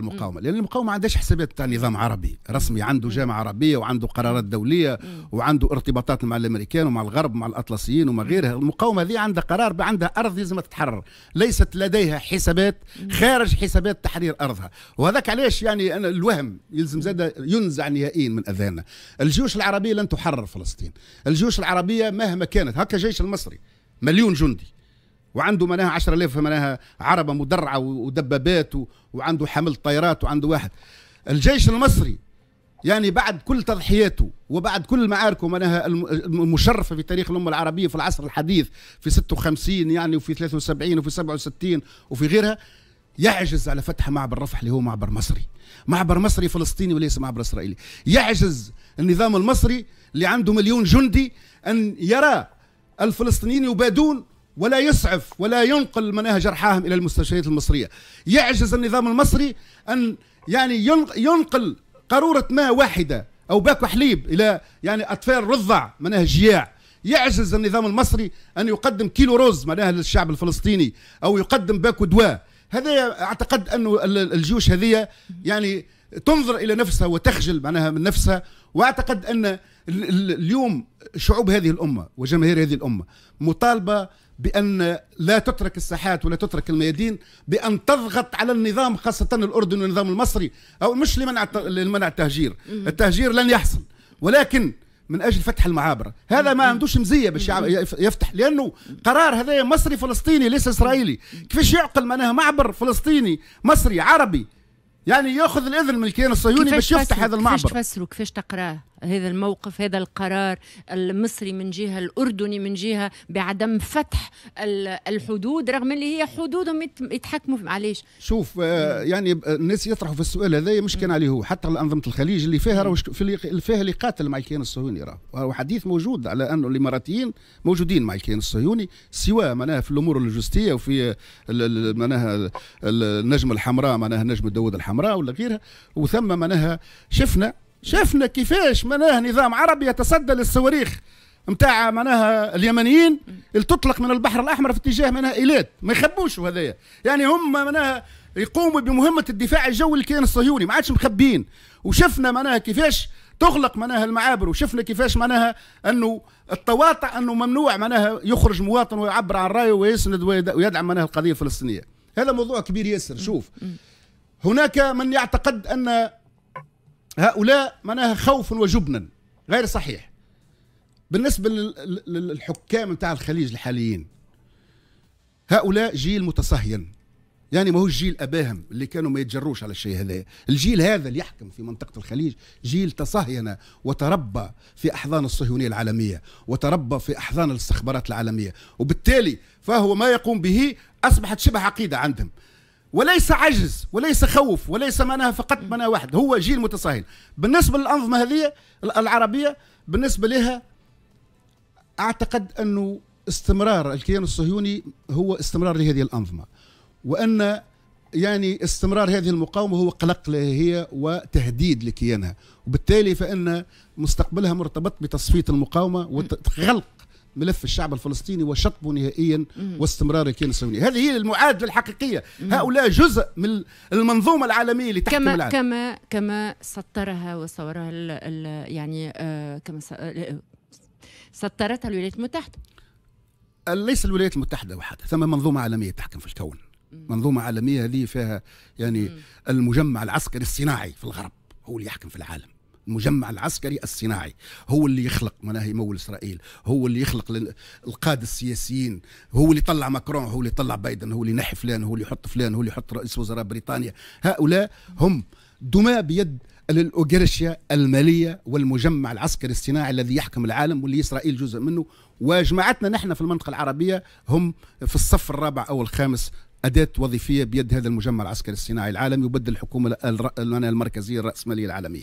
المقاومه لان المقاومه ما عندهاش حسابات تاع نظام عربي رسمي عنده جامعه عربيه وعنده قرارات دوليه وعنده ارتباطات مع الامريكان ومع الغرب مع الاطلسيين وما غيرها المقاومه هذه عندها قرار عندها ارض لازم تتحرر ليست لديها حسابات خارج حسابات تحرير ارضها وهذاك علاش يعني أنا الوهم يلزم زاد ينزع نهائيا من اذهاننا الجيوش العربيه لن تحرر فلسطين الجيوش العربيه مهما كانت هكا الجيش المصري مليون جندي وعنده معناها 10000 معناها عربه مدرعه ودبابات وعنده حامل طيارات وعنده واحد الجيش المصري يعني بعد كل تضحياته وبعد كل معاركه معناها المشرفه في تاريخ الامه العربيه في العصر الحديث في 56 يعني وفي 73 وفي 67 وفي غيرها يعجز على فتح معبر رفح اللي هو معبر مصري معبر مصري فلسطيني وليس معبر اسرائيلي يعجز النظام المصري اللي عنده مليون جندي ان يرى الفلسطينيين يبادون ولا يسعف ولا ينقل مناهج جرحاهم إلى المستشفيات المصرية يعجز النظام المصري أن يعني ينقل قارورة ماء واحدة أو باكو حليب إلى يعني أطفال رضع معناها جياع يعجز النظام المصري أن يقدم كيلو رز معناها للشعب الفلسطيني أو يقدم باكو دواء هذا أعتقد أنه الجيوش هذه يعني تنظر إلى نفسها وتخجل معناها من نفسها وأعتقد أن اليوم شعوب هذه الأمة وجماهير هذه الأمة مطالبة بأن لا تترك الساحات ولا تترك الميادين بأن تضغط على النظام خاصة الأردن والنظام المصري أو مش لمنع لمنع التهجير التهجير لن يحصل ولكن من اجل فتح المعابر هذا ما عندوش مزيه باش يفتح لانه قرار هذا مصري فلسطيني ليس اسرائيلي كيفاش يعقل معناها معبر فلسطيني مصري عربي يعني ياخذ الاذن من الكيان الصهيوني باش يفتح هذا المعبر كيفاش تفسره كيفاش تقراه هذا الموقف هذا القرار المصري من جهة الأردني من جهة بعدم فتح الحدود رغم اللي هي حدودهم يتحكموا علاش شوف آه، يعني الناس يطرحوا في السؤال هذا مش كان عليه هو حتى أنظمة الخليج اللي فيها راهو اللي فيها اللي قاتل مع الكيان الصهيوني راهو حديث موجود على أنه الإماراتيين موجودين مع الكيان الصهيوني سواء معناها في الأمور اللوجستية وفي معناها النجم الحمراء معناها نجم داوود الحمراء ولا غيرها وثم معناها شفنا شفنا كيفاش معناها نظام عربي يتصدى للصواريخ نتاع معناها اليمنيين اللي تطلق من البحر الاحمر في اتجاه معناها ايلات ما يخبوش هذايا يعني هم معناها يقوموا بمهمه الدفاع الجوي للكيان الصهيوني ما عادش مخبيين وشفنا معناها كيفاش تغلق معناها المعابر وشفنا كيفاش معناها انه التواطع انه ممنوع معناها يخرج مواطن ويعبر عن رايه ويسند ويدعم معناها القضيه الفلسطينيه هذا موضوع كبير ياسر شوف هناك من يعتقد ان هؤلاء معناها خوف وجبنا غير صحيح بالنسبة للحكام نتاع الخليج الحاليين هؤلاء جيل متصهين يعني ماهوش جيل اباهم اللي كانوا ما يتجروش على الشيء هذا الجيل هذا اللي يحكم في منطقه الخليج جيل تصهين وتربى في احضان الصهيونيه العالميه وتربى في احضان الاستخبارات العالميه وبالتالي فهو ما يقوم به اصبحت شبه عقيده عندهم وليس عجز وليس خوف وليس معناها فقط معناها واحد هو جيل متصهين بالنسبه للانظمه هذه العربيه بالنسبه لها اعتقد انه استمرار الكيان الصهيوني هو استمرار لهذه الانظمه وان يعني استمرار هذه المقاومه هو قلق لها هي وتهديد لكيانها وبالتالي فان مستقبلها مرتبط بتصفيه المقاومه وغلق ملف الشعب الفلسطيني وشطبه نهائيا واستمرار الكيان الصهيوني هذه هي المعادله الحقيقيه هؤلاء جزء من المنظومه العالميه اللي تحكم كما العالم. كما كما سطرها وصورها الـ الـ يعني آه كما آه، سطرتها الولايات المتحده ليس الولايات المتحده وحدها ثم منظومه عالميه تحكم في الكون منظومه عالميه هذه فيها يعني المجمع العسكري الصناعي في الغرب هو اللي يحكم في العالم المجمع العسكري الصناعي هو اللي يخلق مناهي مول اسرائيل هو اللي يخلق القاده السياسيين هو اللي طلع ماكرون هو اللي طلع بايدن هو اللي نحي فلان هو اللي يحط فلان هو اللي يحط رئيس وزراء بريطانيا هؤلاء هم دماء بيد الاوغرشيا الماليه والمجمع العسكري الصناعي الذي يحكم العالم واللي اسرائيل جزء منه وجماعتنا نحن في المنطقه العربيه هم في الصف الرابع او الخامس أداة وظيفية بيد هذا المجمع العسكري الصناعي العالمي وبدل الحكومة المركزية الرأسمالية العالمية